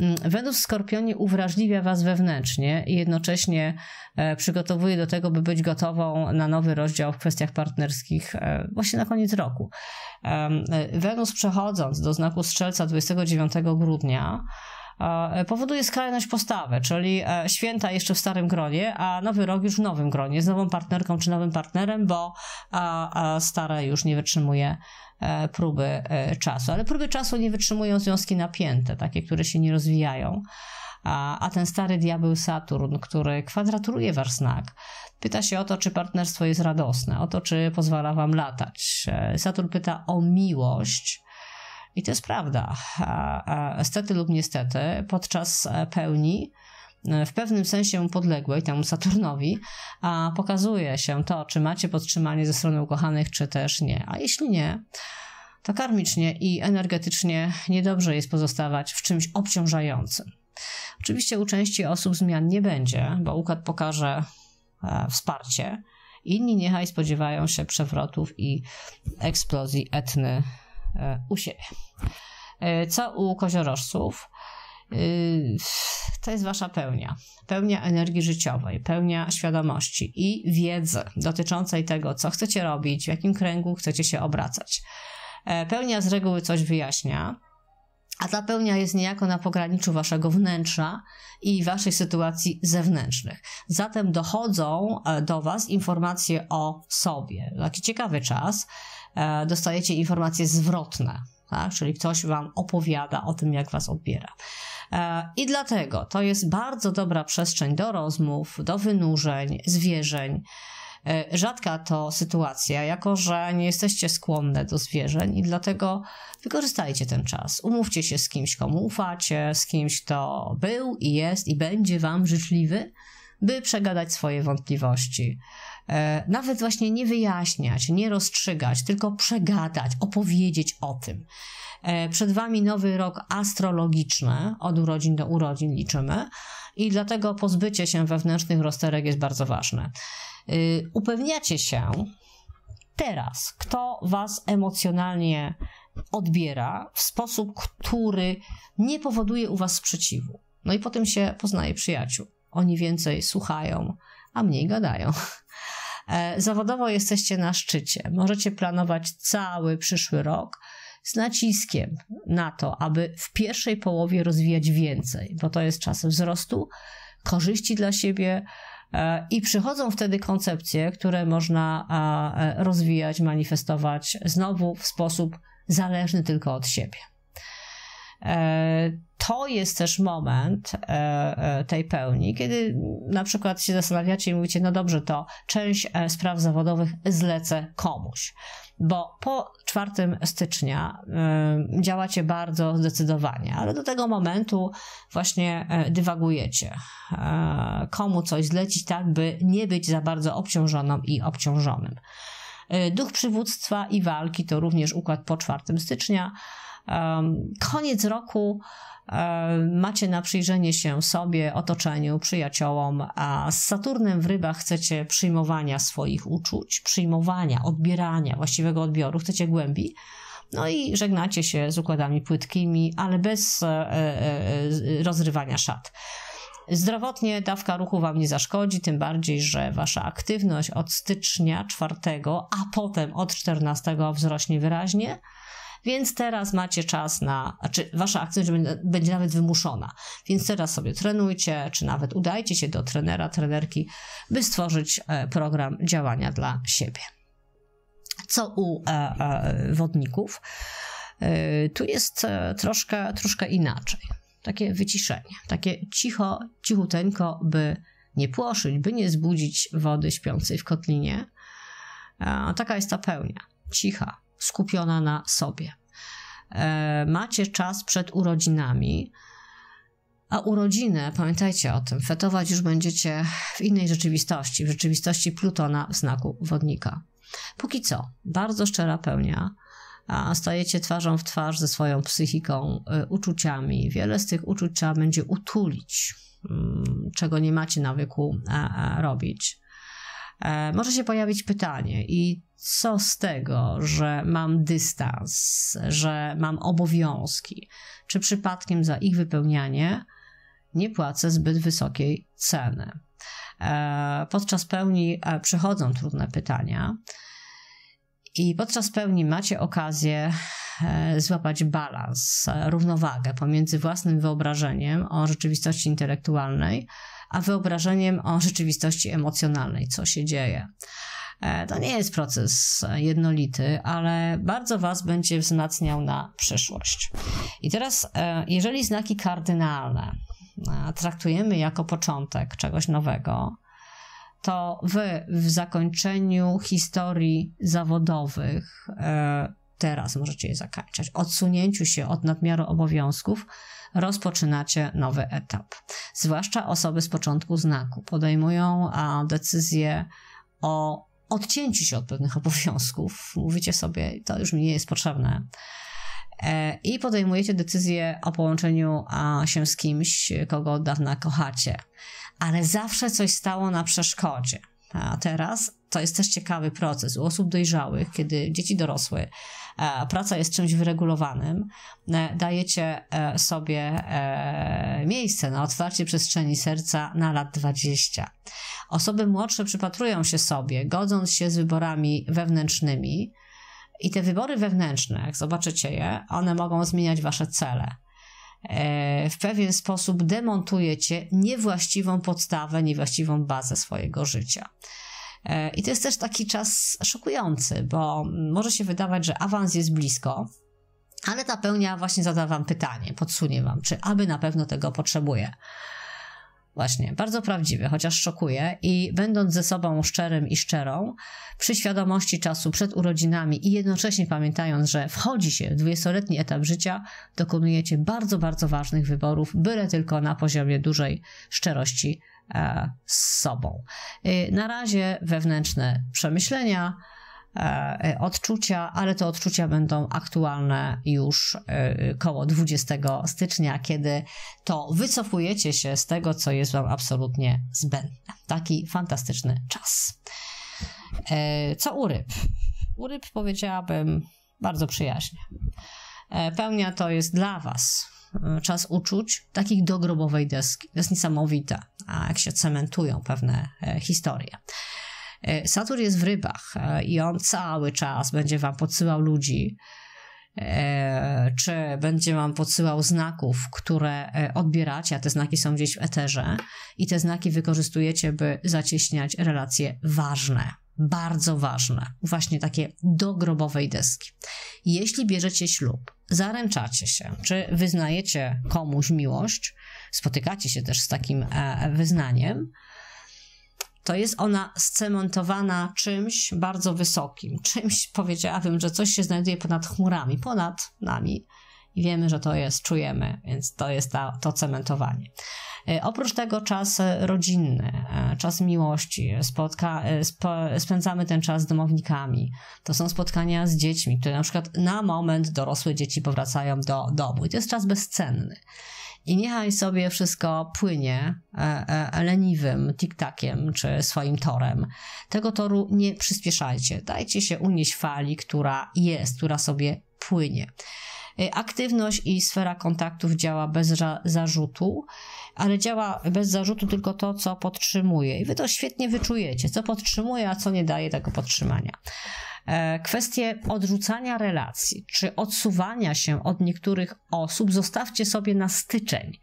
Mm, Wenus w Skorpionie uwrażliwia Was wewnętrznie i jednocześnie e, przygotowuje do tego, by być gotową na nowy rozdział w kwestiach partnerskich e, właśnie na koniec roku. E, Wenus przechodząc do znaku Strzelca 29 grudnia powoduje skrajność postawy, czyli święta jeszcze w starym gronie, a nowy rok już w nowym gronie, z nową partnerką czy nowym partnerem, bo stare już nie wytrzymuje E, próby e, czasu. Ale próby czasu nie wytrzymują związki napięte, takie, które się nie rozwijają. A, a, ten stary diabeł Saturn, który kwadraturuje wasz znak, pyta się o to, czy partnerstwo jest radosne, o to, czy pozwala wam latać. E, Saturn pyta o miłość. I to jest prawda. Stety lub niestety, podczas pełni E, w pewnym sensie podległej temu Saturnowi, a pokazuje się to, czy macie podtrzymanie ze strony ukochanych, czy też nie. A jeśli nie, to karmicznie i energetycznie niedobrze jest pozostawać w czymś obciążającym. Oczywiście u części osób zmian nie będzie, bo układ pokaże e, wsparcie. Inni niechaj spodziewają się przewrotów i eksplozji etny e, u siebie. Co u koziorożców? to jest wasza pełnia. Pełnia energii życiowej, pełnia świadomości i wiedzy dotyczącej tego, co chcecie robić, w jakim kręgu chcecie się obracać. E, pełnia z reguły coś wyjaśnia, a ta pełnia jest niejako na pograniczu waszego wnętrza i waszej sytuacji zewnętrznych. Zatem dochodzą e, do was informacje o sobie. Taki ciekawy czas. E, dostajecie informacje zwrotne, tak? czyli ktoś wam opowiada o tym, jak was odbiera. E, I dlatego to jest bardzo dobra przestrzeń do rozmów, do wynurzeń, zwierzeń. E, rzadka to sytuacja, jako że nie jesteście skłonne do zwierzeń i dlatego wykorzystajcie ten czas. Umówcie się z kimś, komu ufacie, z kimś, kto był i jest i będzie Wam życzliwy, by przegadać swoje wątpliwości. E, nawet właśnie nie wyjaśniać, nie rozstrzygać, tylko przegadać, opowiedzieć o tym. E, przed Wami nowy rok astrologiczny, od urodzin do urodzin liczymy, i dlatego pozbycie się wewnętrznych rozterek jest bardzo ważne. E, upewniacie się teraz, kto Was emocjonalnie odbiera w sposób, który nie powoduje u Was sprzeciwu. No i potem się poznaje przyjaciół. Oni więcej słuchają, a mniej gadają. E, zawodowo jesteście na szczycie. Możecie planować cały przyszły rok z naciskiem na to, aby w pierwszej połowie rozwijać więcej, bo to jest czas wzrostu, korzyści dla siebie, e, i przychodzą wtedy koncepcje, które można e, e, rozwijać, manifestować znowu w sposób zależny tylko od siebie to jest też moment e, e, tej pełni, kiedy na przykład się zastanawiacie i mówicie, no dobrze, to część e, spraw zawodowych zlecę komuś. Bo po 4 stycznia działacie bardzo zdecydowanie, ale do tego momentu właśnie dywagujecie, komu coś zlecić, tak by nie być za bardzo obciążoną i obciążonym. Duch przywództwa i walki to również układ po 4 stycznia koniec roku e, macie na przyjrzenie się sobie, otoczeniu, przyjaciołom, a z Saturnem w rybach chcecie przyjmowania swoich uczuć, przyjmowania, odbierania, właściwego odbioru, chcecie głębi. No i żegnacie się z układami płytkimi, ale bez e, e, rozrywania szat. Zdrowotnie dawka ruchu Wam nie zaszkodzi, tym bardziej, że Wasza aktywność od stycznia 4, a potem od 14 wzrośnie wyraźnie. Więc teraz macie czas na, czy znaczy wasza akcja będzie nawet wymuszona. Więc teraz sobie trenujcie, czy nawet udajcie się do trenera, trenerki, by stworzyć e, program działania dla siebie. Co u e, e, wodników? Tu jest troszkę, troszkę inaczej. Takie wyciszenie, takie cicho, cichuteńko, by nie płoszyć, by nie zbudzić wody śpiącej w kotlinie. Taka jest ta pełnia, cicha, skupiona na sobie. E, macie czas przed urodzinami, a urodziny, pamiętajcie o tym, fetować już będziecie w innej rzeczywistości, w rzeczywistości Plutona w znaku wodnika. Póki co, bardzo szczera pełnia, a stajecie twarzą w twarz ze swoją psychiką, e, uczuciami. Wiele z tych uczuć trzeba będzie utulić, mm, czego nie macie nawyku robić. E, może się pojawić pytanie i co z tego, że mam dystans, że mam obowiązki, czy przypadkiem za ich wypełnianie nie płacę zbyt wysokiej ceny. E, podczas pełni e, przychodzą trudne pytania. I podczas pełni macie okazję złapać balans, równowagę pomiędzy własnym wyobrażeniem o rzeczywistości intelektualnej, a wyobrażeniem o rzeczywistości emocjonalnej, co się dzieje. E, to nie jest proces e, jednolity, ale bardzo Was będzie wzmacniał na przyszłość. I teraz, e, jeżeli znaki kardynalne traktujemy jako początek czegoś nowego, to Wy w zakończeniu historii zawodowych teraz możecie je zakończać, odsunięciu się od nadmiaru obowiązków, rozpoczynacie nowy etap. Zwłaszcza osoby z początku znaku podejmują a, decyzję o odcięciu się od pewnych <laughs> obowiązków. Mówicie sobie, to już mi nie jest potrzebne. E, I podejmujecie decyzję o połączeniu się z kimś, kogo od dawna kochacie. Ale zawsze coś stało na przeszkodzie. A teraz to jest też ciekawy proces u osób dojrzałych, kiedy dzieci dorosły, e, praca jest czymś wyregulowanym, e, dajecie e, sobie miejsce na otwarcie przestrzeni serca na lat 20. Osoby młodsze przypatrują się sobie, godząc się z wyborami wewnętrznymi, i te wybory wewnętrzne, jak zobaczycie je, one mogą zmieniać wasze cele. E, w pewien sposób demontujecie niewłaściwą podstawę, niewłaściwą bazę swojego życia. E, I to jest też taki czas szokujący, bo może się wydawać, że awans jest blisko, ale ta pełnia właśnie zada Wam pytanie, podsunie Wam, czy aby na pewno tego potrzebuje. Właśnie, bardzo prawdziwy, chociaż szokuje i będąc ze sobą szczerym i szczerą, przy świadomości czasu przed urodzinami i jednocześnie pamiętając, że wchodzi się w 20-letni etap życia, dokonujecie bardzo, bardzo ważnych wyborów, byle tylko na poziomie dużej szczerości e, z sobą. E, na razie wewnętrzne przemyślenia, E, e, odczucia, ale te odczucia będą aktualne już e, koło 20 stycznia, kiedy to wycofujecie się z tego, co jest Wam absolutnie zbędne. Taki fantastyczny czas. Co u ryb? U ryb powiedziałabym bardzo przyjaźnie. Pełnia to jest dla Was czas uczuć takich do grobowej deski. To jest niesamowite, jak się cementują pewne historie. E, Satur jest w rybach e, i on cały czas będzie wam podsyłał ludzi, e, czy będzie wam podsyłał znaków, które odbieracie, a te znaki są gdzieś w eterze, i te znaki wykorzystujecie, by zacieśniać relacje ważne bardzo ważne, właśnie takie do grobowej deski. Jeśli bierzecie ślub, zaręczacie się, czy wyznajecie komuś miłość, spotykacie się też z takim wyznaniem, to jest ona scementowana czymś bardzo wysokim, czymś <laughs> powiedziałabym, że coś się znajduje ponad chmurami, ponad nami. I wiemy, że to jest, czujemy, więc to jest ta, to cementowanie. E, oprócz tego czas e, rodzinny, e, czas miłości, spotka, sp- spędzamy ten czas z domownikami. To są spotkania z dziećmi, które na przykład na moment dorosłe dzieci powracają do domu i to jest czas bezcenny i niechaj sobie wszystko płynie e, e, leniwym tiktakiem czy swoim torem. Tego toru nie przyspieszajcie. Dajcie się unieść fali, która jest, która sobie płynie. E, aktywność i sfera kontaktów działa bez zarzutu, ale działa bez zarzutu tylko to, co podtrzymuje. I wy to świetnie wyczujecie, co podtrzymuje, a co nie daje tego podtrzymania. E, kwestie odrzucania relacji czy odsuwania się od niektórych osób zostawcie sobie na styczeń.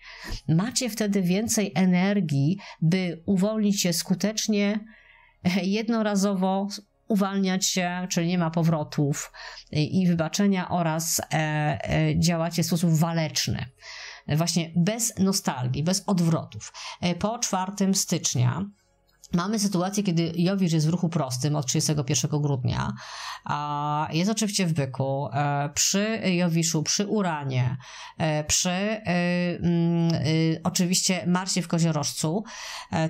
Macie wtedy więcej energii, by uwolnić się skutecznie, <laughs> jednorazowo uwalniać się, czyli nie ma powrotów i wybaczenia oraz e, e, działacie w sposób waleczny właśnie bez nostalgii, bez odwrotów. Po 4 stycznia Mamy sytuację, kiedy Jowisz jest w ruchu prostym od 31 grudnia. Jest oczywiście w byku, e, przy Jowiszu, przy Uranie, e, przy e, mm, oczywiście Marsie w Koziorożcu,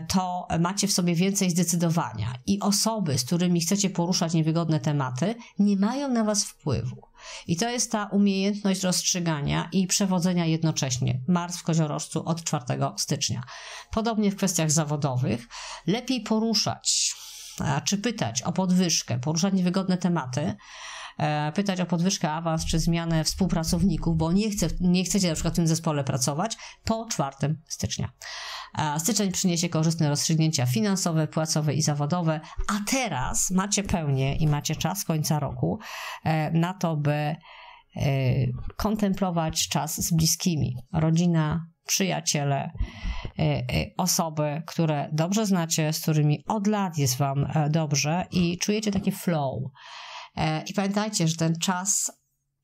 to macie w sobie więcej zdecydowania i osoby, z którymi chcecie poruszać niewygodne tematy, nie mają na was wpływu. I to jest ta umiejętność rozstrzygania i przewodzenia jednocześnie. Mars w koziorożcu od 4 stycznia. Podobnie w kwestiach zawodowych. Lepiej poruszać, e, czy pytać o podwyżkę, poruszać niewygodne tematy, e, pytać o podwyżkę, awans czy zmianę współpracowników, bo nie, chce, nie chcecie na przykład w tym zespole pracować po 4 stycznia. Styczeń przyniesie korzystne rozstrzygnięcia finansowe, płacowe i zawodowe, a teraz macie pełnię i macie czas końca roku e, na to, by e, kontemplować czas z bliskimi. Rodzina, przyjaciele, e, osoby, które dobrze znacie, z którymi od lat jest Wam dobrze i czujecie taki flow. I pamiętajcie, że ten czas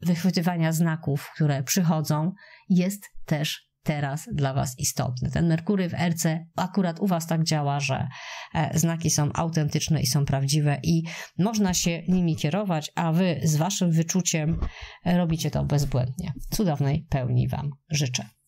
wychwytywania znaków, które przychodzą, jest też teraz dla Was istotny. Ten Merkury w Erce akurat u Was tak działa, że e, znaki są autentyczne i są prawdziwe i można się nimi kierować, a Wy z Waszym wyczuciem robicie to bezbłędnie. Cudownej pełni Wam życzę.